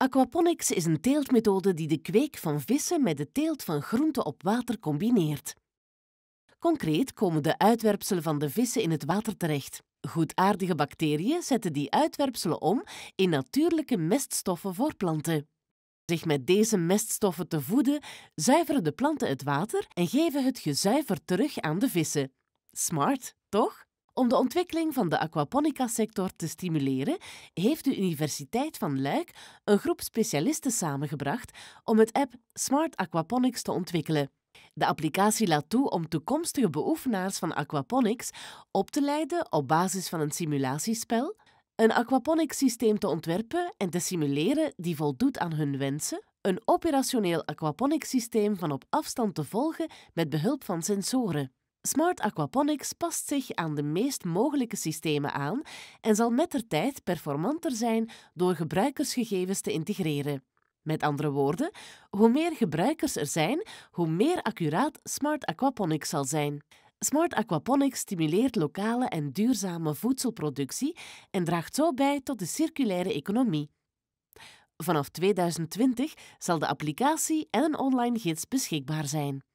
Aquaponics is een teeltmethode die de kweek van vissen met de teelt van groenten op water combineert. Concreet komen de uitwerpselen van de vissen in het water terecht. Goedaardige bacteriën zetten die uitwerpselen om in natuurlijke meststoffen voor planten. Zich met deze meststoffen te voeden, zuiveren de planten het water en geven het gezuiverd terug aan de vissen. Smart, toch? Om de ontwikkeling van de aquaponica-sector te stimuleren, heeft de Universiteit van Luik een groep specialisten samengebracht om het app Smart Aquaponics te ontwikkelen. De applicatie laat toe om toekomstige beoefenaars van aquaponics op te leiden op basis van een simulatiespel, een aquaponics systeem te ontwerpen en te simuleren die voldoet aan hun wensen, een operationeel aquaponics systeem van op afstand te volgen met behulp van sensoren. Smart Aquaponics past zich aan de meest mogelijke systemen aan en zal met de tijd performanter zijn door gebruikersgegevens te integreren. Met andere woorden, hoe meer gebruikers er zijn, hoe meer accuraat Smart Aquaponics zal zijn. Smart Aquaponics stimuleert lokale en duurzame voedselproductie en draagt zo bij tot de circulaire economie. Vanaf 2020 zal de applicatie en een online gids beschikbaar zijn.